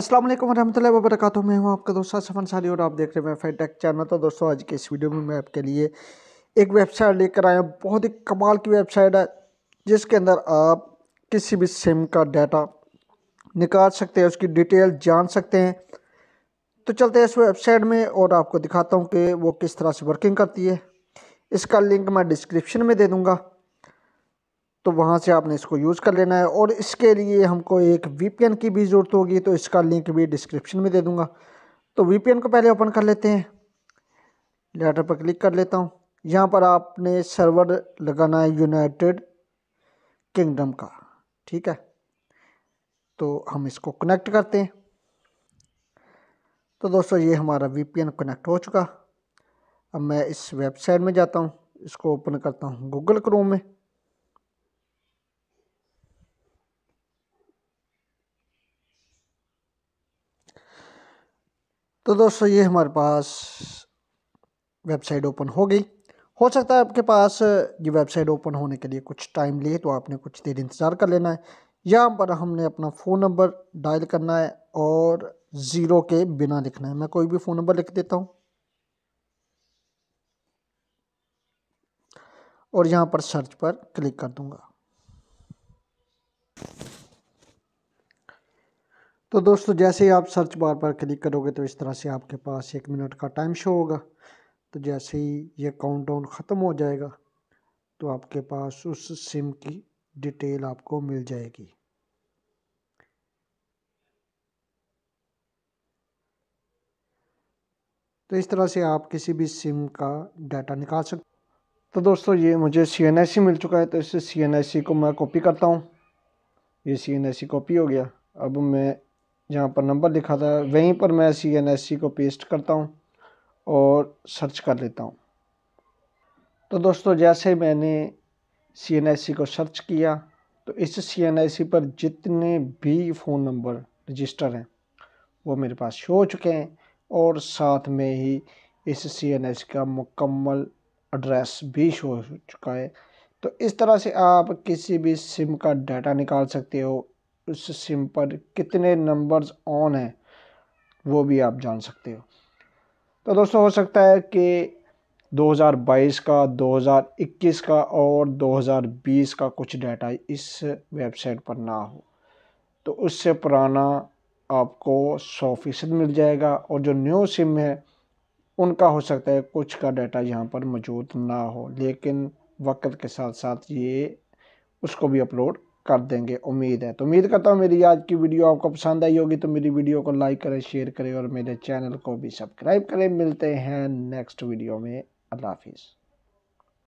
असलम वरहमल वबरक मैं हूँ आपका दोस्त सफन साली और आप देख रहे हैं फेटेक चैनल तो दोस्तों आज के इस वीडियो में मैं आपके लिए एक वेबसाइट लेकर आया हूँ बहुत ही कमाल की वेबसाइट है जिसके अंदर आप किसी भी सिम का डाटा निकाल सकते हैं उसकी डिटेल जान सकते हैं तो चलते हैं इस वेबसाइट में और आपको दिखाता हूँ कि वो किस तरह से वर्किंग करती है इसका लिंक मैं डिस्क्रिप्शन में दे दूँगा तो वहाँ से आपने इसको यूज़ कर लेना है और इसके लिए हमको एक वी की भी ज़रूरत होगी तो इसका लिंक भी डिस्क्रिप्शन में दे दूँगा तो वी को पहले ओपन कर लेते हैं लेटर पर क्लिक कर लेता हूँ यहाँ पर आपने सर्वर लगाना है यूनाइटेड किंगडम का ठीक है तो हम इसको कनेक्ट करते हैं तो दोस्तों ये हमारा वी कनेक्ट हो चुका अब मैं इस वेबसाइट में जाता हूँ इसको ओपन करता हूँ गूगल क्रोम में तो दोस्तों ये हमारे पास वेबसाइट ओपन हो गई हो सकता है आपके पास ये वेबसाइट ओपन होने के लिए कुछ टाइम लिए तो आपने कुछ देर इंतज़ार कर लेना है यहाँ पर हमने अपना फ़ोन नंबर डायल करना है और ज़ीरो के बिना लिखना है मैं कोई भी फ़ोन नंबर लिख देता हूँ और यहाँ पर सर्च पर क्लिक कर दूँगा तो दोस्तों जैसे ही आप सर्च बार पर क्लिक करोगे तो इस तरह से आपके पास एक मिनट का टाइम शो होगा तो जैसे ही ये डाउन ख़त्म हो जाएगा तो आपके पास उस सिम की डिटेल आपको मिल जाएगी तो इस तरह से आप किसी भी सिम का डाटा निकाल सकते तो दोस्तों ये मुझे सी मिल चुका है तो इस सी को मैं कॉपी करता हूँ ये सी कॉपी हो गया अब मैं जहाँ पर नंबर लिखा था वहीं पर मैं सी एन एस सी को पेस्ट करता हूँ और सर्च कर लेता हूँ तो दोस्तों जैसे मैंने सी एन एस सी को सर्च किया तो इस सी एन एस सी पर जितने भी फ़ोन नंबर रजिस्टर हैं वो मेरे पास शो हो चुके हैं और साथ में ही इस सी एन एस का मुकम्मल एड्रेस भी शो हो चुका है तो इस तरह से आप किसी भी सिम का डाटा निकाल सकते हो उस सिम पर कितने नंबर्स ऑन हैं वो भी आप जान सकते हो तो दोस्तों हो सकता है कि 2022 का 2021 का और 2020 का कुछ डाटा इस वेबसाइट पर ना हो तो उससे पुराना आपको सौ फीसद मिल जाएगा और जो न्यू सिम है उनका हो सकता है कुछ का डाटा यहाँ पर मौजूद ना हो लेकिन वक्त के साथ साथ ये उसको भी अपलोड कर देंगे उम्मीद है तो उम्मीद करता हूँ मेरी आज की वीडियो आपको पसंद आई होगी तो मेरी वीडियो को लाइक करें शेयर करें और मेरे चैनल को भी सब्सक्राइब करें मिलते हैं नेक्स्ट वीडियो में अल्लाह हाफिज़